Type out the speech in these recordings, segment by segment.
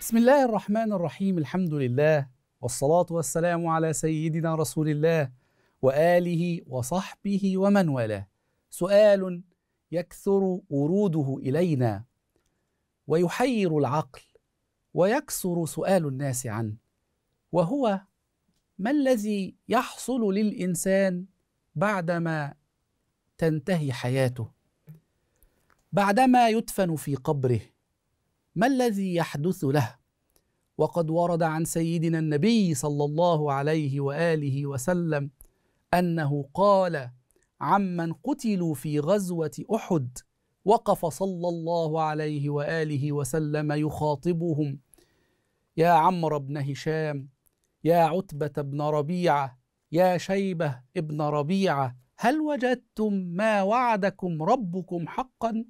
بسم الله الرحمن الرحيم الحمد لله والصلاة والسلام على سيدنا رسول الله وآله وصحبه ومن والاه سؤال يكثر وروده إلينا ويحير العقل ويكثر سؤال الناس عنه وهو ما الذي يحصل للإنسان بعدما تنتهي حياته بعدما يدفن في قبره ما الذي يحدث له وقد ورد عن سيدنا النبي صلى الله عليه واله وسلم انه قال عمن قتلوا في غزوه احد وقف صلى الله عليه واله وسلم يخاطبهم يا عمرو بن هشام يا عتبه بن ربيعه يا شيبه ابن ربيعه هل وجدتم ما وعدكم ربكم حقا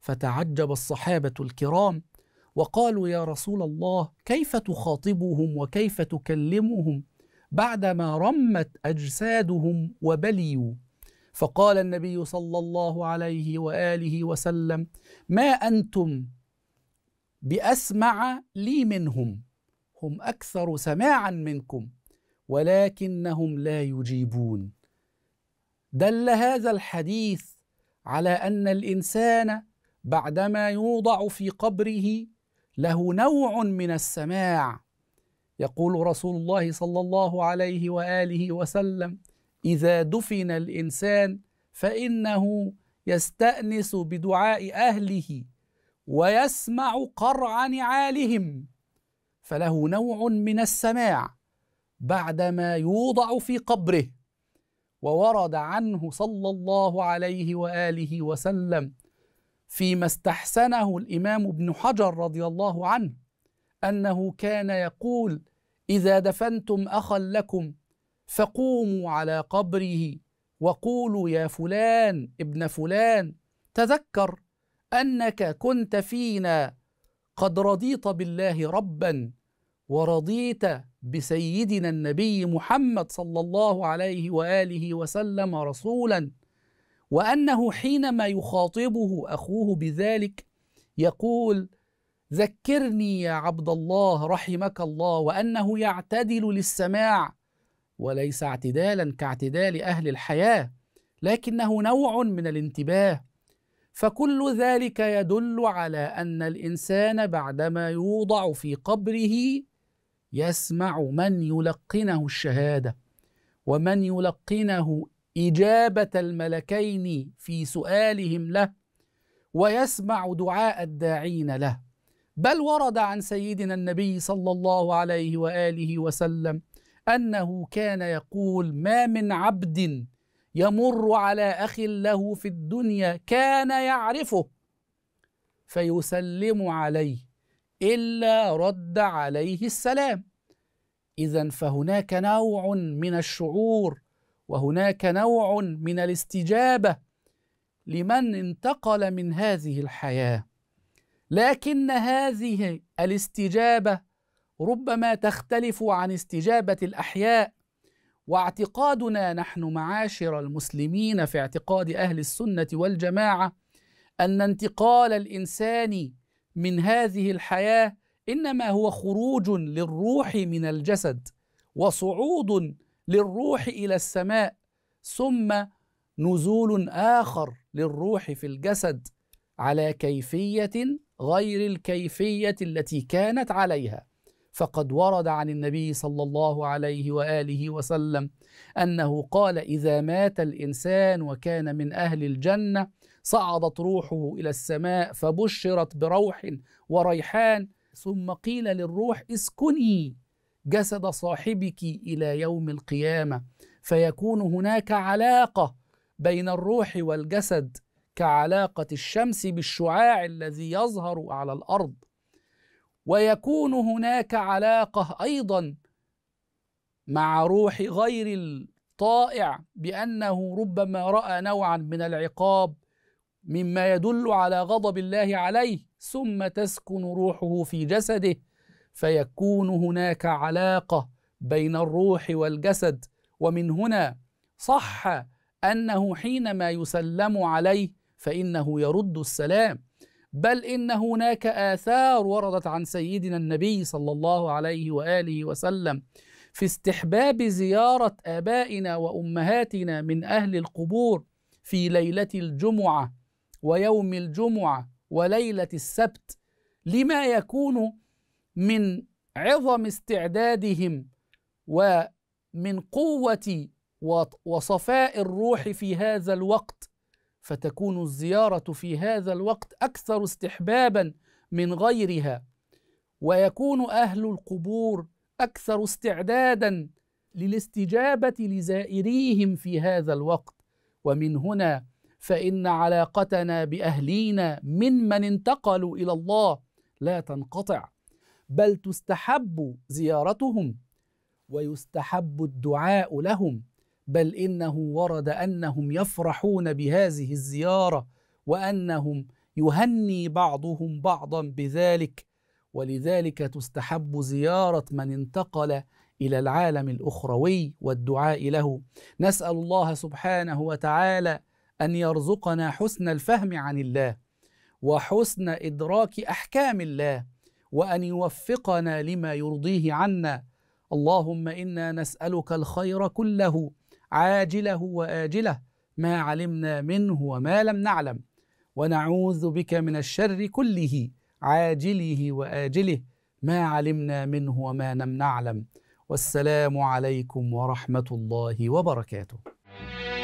فتعجب الصحابه الكرام وقالوا يا رسول الله كيف تخاطبهم وكيف تكلمهم بعدما رمت اجسادهم وبليوا فقال النبي صلى الله عليه واله وسلم ما انتم باسمع لي منهم هم اكثر سماعا منكم ولكنهم لا يجيبون دل هذا الحديث على ان الانسان بعدما يوضع في قبره له نوع من السماع يقول رسول الله صلى الله عليه واله وسلم اذا دفن الانسان فانه يستانس بدعاء اهله ويسمع قرع نعالهم فله نوع من السماع بعدما يوضع في قبره وورد عنه صلى الله عليه واله وسلم فيما استحسنه الامام ابن حجر رضي الله عنه انه كان يقول اذا دفنتم اخا لكم فقوموا على قبره وقولوا يا فلان ابن فلان تذكر انك كنت فينا قد رضيت بالله ربا ورضيت بسيدنا النبي محمد صلى الله عليه واله وسلم رسولا وانه حينما يخاطبه اخوه بذلك يقول ذكرني يا عبد الله رحمك الله وانه يعتدل للسماع وليس اعتدالا كاعتدال اهل الحياه لكنه نوع من الانتباه فكل ذلك يدل على ان الانسان بعدما يوضع في قبره يسمع من يلقنه الشهاده ومن يلقنه إجابة الملكين في سؤالهم له ويسمع دعاء الداعين له بل ورد عن سيدنا النبي صلى الله عليه وآله وسلم أنه كان يقول ما من عبد يمر على أخ له في الدنيا كان يعرفه فيسلم عليه إلا رد عليه السلام إذا فهناك نوع من الشعور وهناك نوع من الاستجابه لمن انتقل من هذه الحياه لكن هذه الاستجابه ربما تختلف عن استجابه الاحياء واعتقادنا نحن معاشر المسلمين في اعتقاد اهل السنه والجماعه ان انتقال الانسان من هذه الحياه انما هو خروج للروح من الجسد وصعود للروح الى السماء ثم نزول اخر للروح في الجسد على كيفيه غير الكيفيه التي كانت عليها فقد ورد عن النبي صلى الله عليه واله وسلم انه قال اذا مات الانسان وكان من اهل الجنه صعدت روحه الى السماء فبشرت بروح وريحان ثم قيل للروح اسكني جسد صاحبك الى يوم القيامه فيكون هناك علاقه بين الروح والجسد كعلاقه الشمس بالشعاع الذي يظهر على الارض ويكون هناك علاقه ايضا مع روح غير الطائع بانه ربما راى نوعا من العقاب مما يدل على غضب الله عليه ثم تسكن روحه في جسده فيكون هناك علاقه بين الروح والجسد ومن هنا صح انه حينما يسلم عليه فانه يرد السلام بل ان هناك اثار وردت عن سيدنا النبي صلى الله عليه واله وسلم في استحباب زياره ابائنا وامهاتنا من اهل القبور في ليله الجمعه ويوم الجمعه وليله السبت لما يكون من عظم استعدادهم ومن قوه وصفاء الروح في هذا الوقت فتكون الزياره في هذا الوقت اكثر استحبابا من غيرها ويكون اهل القبور اكثر استعدادا للاستجابه لزائريهم في هذا الوقت ومن هنا فان علاقتنا باهلينا ممن انتقلوا الى الله لا تنقطع بل تستحب زيارتهم ويستحب الدعاء لهم بل انه ورد انهم يفرحون بهذه الزياره وانهم يهني بعضهم بعضا بذلك ولذلك تستحب زياره من انتقل الى العالم الاخروي والدعاء له نسال الله سبحانه وتعالى ان يرزقنا حسن الفهم عن الله وحسن ادراك احكام الله وان يوفقنا لما يرضيه عنا اللهم انا نسالك الخير كله عاجله واجله ما علمنا منه وما لم نعلم ونعوذ بك من الشر كله عاجله واجله ما علمنا منه وما لم نعلم والسلام عليكم ورحمه الله وبركاته